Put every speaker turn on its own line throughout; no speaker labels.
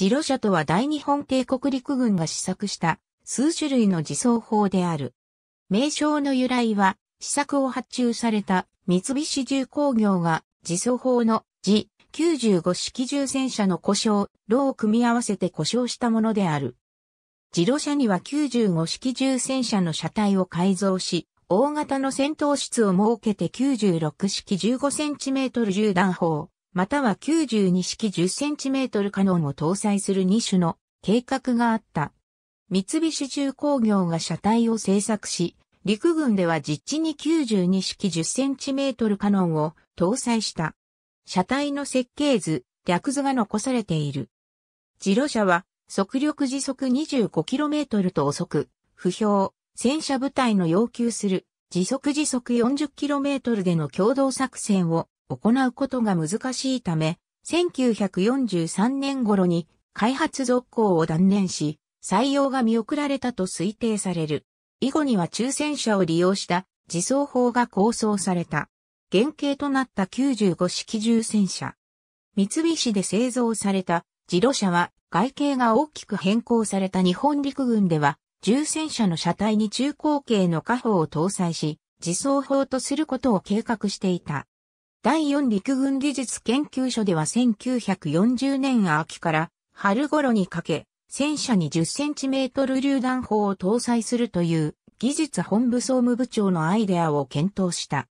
自路車とは大日本帝国陸軍が試作した数種類の自走砲である。名称の由来は、試作を発注された三菱重工業が自走砲の G95 式重戦車の故障、炉を組み合わせて故障したものである。自路車には95式重戦車の車体を改造し、大型の戦闘室を設けて96式 15cm 銃弾砲、または92式 10cm カノンを搭載する2種の計画があった。三菱重工業が車体を製作し、陸軍では実地に92式 10cm カノンを搭載した。車体の設計図、略図が残されている。自路車は速力時速 25km と遅く、不評、戦車部隊の要求する時速時速 40km での共同作戦を行うことが難しいため、1943年頃に開発続行を断念し、採用が見送られたと推定される。以後には抽選車を利用した自走砲が構想された。原型となった95式重戦車。三菱で製造された自動車は外形が大きく変更された日本陸軍では、重戦車の車体に中高形の火砲を搭載し、自走砲とすることを計画していた。第四陸軍技術研究所では1940年秋から春頃にかけ、戦車に10センチメートル榴弾砲を搭載するという技術本部総務部長のアイデアを検討した。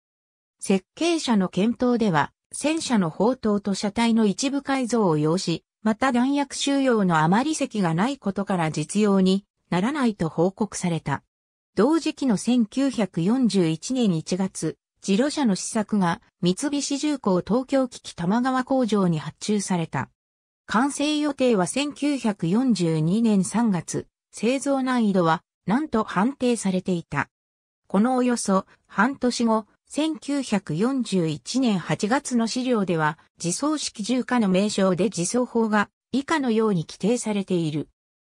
設計者の検討では、戦車の砲塔と車体の一部改造を要し、また弾薬収容のあまり席がないことから実用にならないと報告された。同時期の1941年1月、ジロ社の試作が三菱重工東京機器玉川工場に発注された。完成予定は1942年3月、製造難易度はなんと判定されていた。このおよそ半年後、1941年8月の資料では、自走式重化の名称で自走法が以下のように規定されている。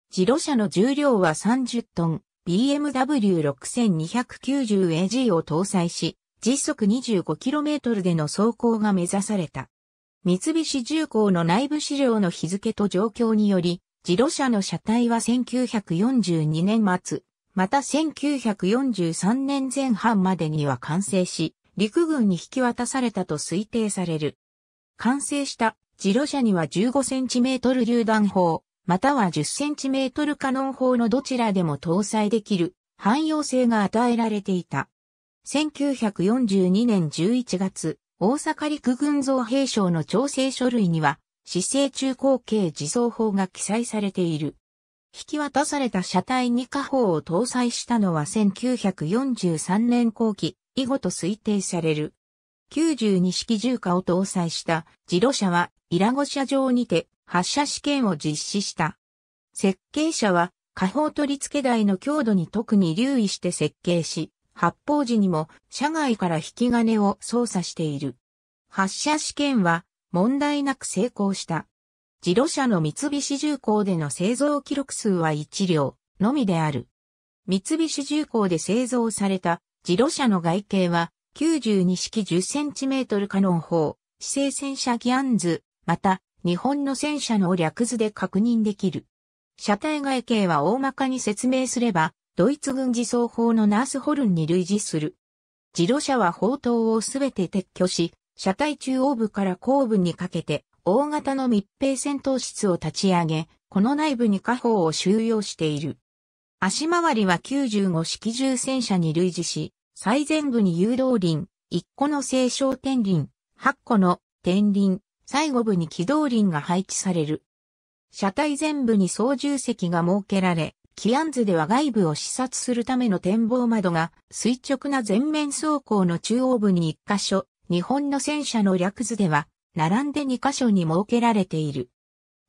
自動車の重量は30トン、BMW 6290AG を搭載し、時速 25km での走行が目指された。三菱重工の内部資料の日付と状況により、自動車の車体は1942年末、また1943年前半までには完成し、陸軍に引き渡されたと推定される。完成した自動車には 15cm 榴弾砲、または 10cm カノン砲のどちらでも搭載できる汎用性が与えられていた。1942年11月、大阪陸軍造兵省の調整書類には、市政中後継自走法が記載されている。引き渡された車体に火砲を搭載したのは1943年後期以後と推定される。92式重火を搭載した自動車はイラゴ車上にて発射試験を実施した。設計者は火砲取り付け台の強度に特に留意して設計し、発砲時にも車外から引き金を操作している。発射試験は問題なく成功した。自動車の三菱重工での製造記録数は1両のみである。三菱重工で製造された自動車の外形は92式 10cm カノン砲、姿勢戦車ギアンズ、また日本の戦車の略図で確認できる。車体外形は大まかに説明すればドイツ軍事走法のナースホルンに類似する。自動車は砲塔をすべて撤去し、車体中央部から後部にかけて、大型の密閉戦闘室を立ち上げ、この内部に火砲を収容している。足回りは95式重戦車に類似し、最前部に誘導輪、1個の青少天輪、8個の天輪、最後部に機動輪が配置される。車体全部に操縦席が設けられ、キアンズでは外部を視察するための展望窓が垂直な全面走行の中央部に1箇所、日本の戦車の略図では並んで2箇所に設けられている。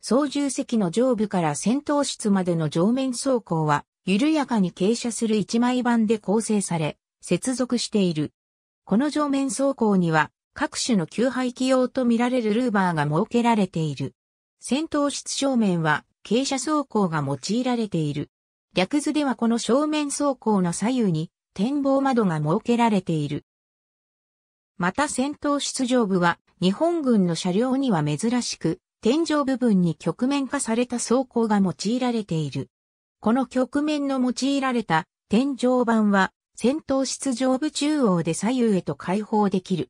操縦席の上部から戦闘室までの上面走行は緩やかに傾斜する一枚板で構成され、接続している。この上面走行には各種の給排気用とみられるルーバーが設けられている。戦闘室正面は傾斜走行が用いられている。略図ではこの正面走行の左右に展望窓が設けられている。また戦闘出場部は日本軍の車両には珍しく天井部分に局面化された走行が用いられている。この局面の用いられた天井板は戦闘室上部中央で左右へと開放できる。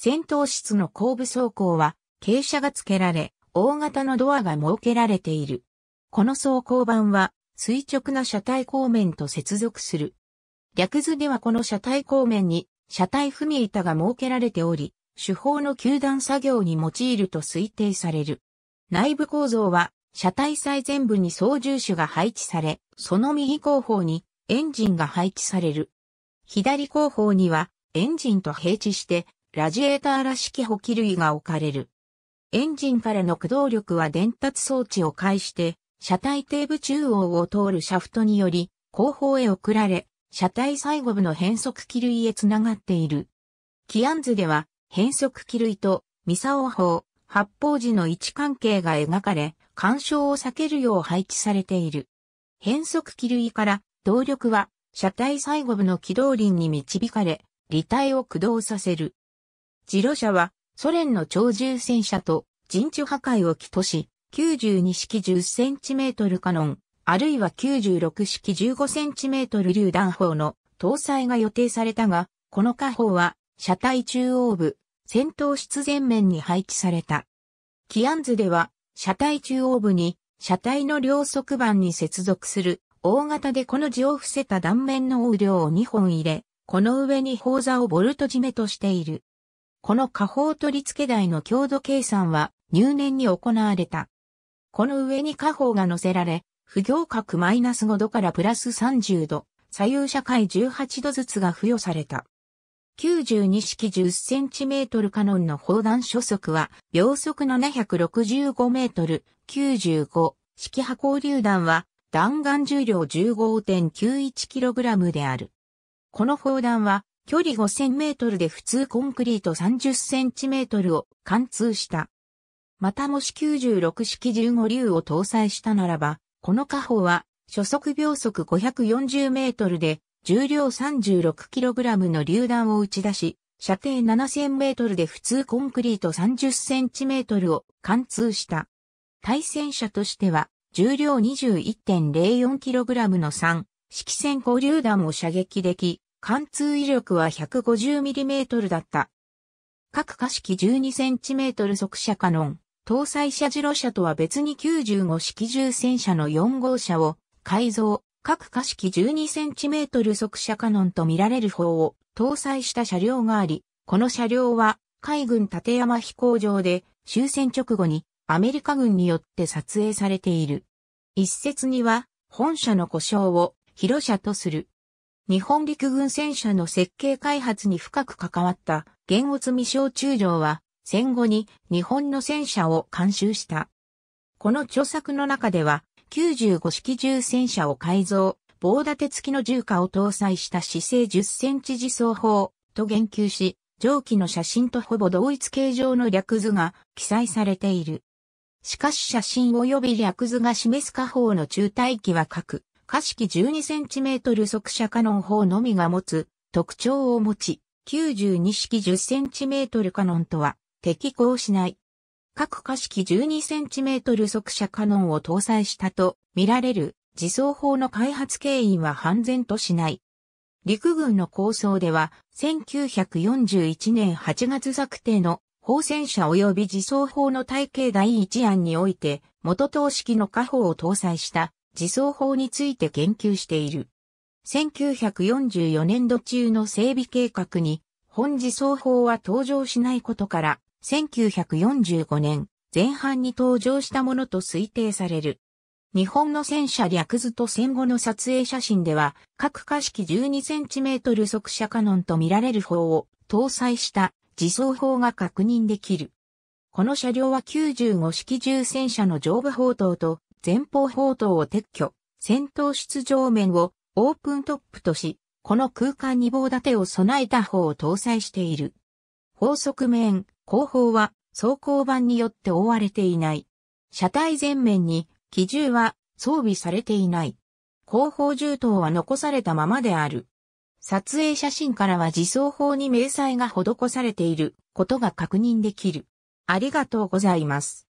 戦闘室の後部走行は傾斜が付けられ、大型のドアが設けられている。この走行板は垂直な車体後面と接続する。略図ではこの車体後面に車体踏み板が設けられており、手法の球団作業に用いると推定される。内部構造は車体最前部に操縦手が配置され、その右後方にエンジンが配置される。左後方にはエンジンと並置してラジエーターらしき補給類が置かれる。エンジンからの駆動力は伝達装置を介して車体底部中央を通るシャフトにより、後方へ送られ、車体最後部の変速機類へ繋がっている。キアンズでは、変速機類と、ミサオ砲、発砲時の位置関係が描かれ、干渉を避けるよう配置されている。変速機類から、動力は、車体最後部の機動輪に導かれ、履体を駆動させる。自路車は、ソ連の超重戦車と、陣地破壊を起とし、92式 10cm カノン、あるいは96式 15cm 榴弾砲の搭載が予定されたが、この火砲は車体中央部、戦闘室前面に配置された。キアンズでは、車体中央部に、車体の両側板に接続する、大型でこの字を伏せた断面の横量を2本入れ、この上に砲座をボルト締めとしている。この火砲取り付け台の強度計算は入念に行われた。この上に下方が乗せられ、不行角マイナス5度からプラス30度、左右社会18度ずつが付与された。92式1 0トルカノンの砲弾初速は秒速7 6 5ル9 5式波光流弾は弾丸重量1 5 9 1ラムである。この砲弾は距離5 0 0 0ルで普通コンクリート3 0トルを貫通した。またもし96式15竜を搭載したならば、この下方は、初速秒速540メートルで、重量 36kg の榴弾を打ち出し、射程7000メートルで普通コンクリート30センチメートルを貫通した。対戦車としては、重量 21.04kg の3、式戦後榴弾を射撃でき、貫通威力は 150mm だった。各下式1 2センチメートル速射カノン、搭載車自路車とは別に95式重戦車の4号車を改造、各下式 12cm 速射カノンと見られる砲を搭載した車両があり、この車両は海軍立山飛行場で終戦直後にアメリカ軍によって撮影されている。一説には本社の故障を広車とする。日本陸軍戦車の設計開発に深く関わった原物未小中将は戦後に日本の戦車を監修した。この著作の中では、95式銃戦車を改造、棒立て付きの銃火を搭載した姿勢10センチ自走砲と言及し、上記の写真とほぼ同一形状の略図が記載されている。しかし写真及び略図が示す火砲の中体機は各、可式1 2トル速射カノン砲のみが持つ特徴を持ち、92式1 0トルカノンとは適合しない。各可式 12cm 速射カノンを搭載したと見られる自走砲の開発経緯は半然としない。陸軍の構想では、1941年8月策定の砲戦車及び自走砲の体系第一案において、元等式の火砲を搭載した自走砲について言及している。1944年度中の整備計画に、本自走砲は登場しないことから、1945年前半に登場したものと推定される。日本の戦車略図と戦後の撮影写真では、各下式 12cm 速射カノンと見られる砲を搭載した自走砲が確認できる。この車両は95式重戦車の上部砲塔と前方砲塔を撤去、戦闘出場面をオープントップとし、この空間に棒立てを備えた砲を搭載している。砲側面、後方は装甲板によって覆われていない。車体前面に機銃は装備されていない。後方銃刀は残されたままである。撮影写真からは自走砲に明細が施されていることが確認できる。ありがとうございます。